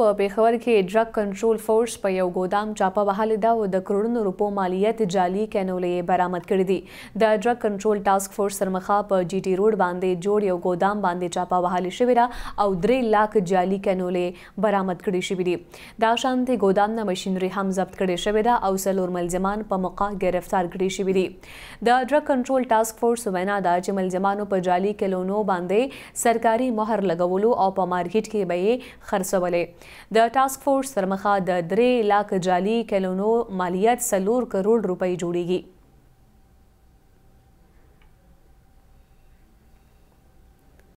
په پیښور کې ډرګ کنټرول فورس په یو ګودام چاپه وهلې ده او د کروڑونو روپو مالیت جعلي کینولې برامد کړې دي د ډرګ کنټرول ټاسک فورس سرمخه په جی ټي روډ باندې جوړ یو ګودام باندې چاپه وهلې شوې ده او 3 لک جعلي کینولې برامد کړې شوې دي دا شانتې ګودام نه ماشينري هم ضبط کړې شوې ده او سلور ملزمان په موقع گرفتار کړې شوې دي د ډرګ کنټرول ټاسک فورس وینا ده چې ملزمانو په جعلي کلونو باندې سرکاري مهر لګولو او په مارکیټ کې به یې خرڅولې د ټاسک فورس ترمخه د 3 لاک جالي کلونو مالیت سلور کروڑ روپۍ جوړیږي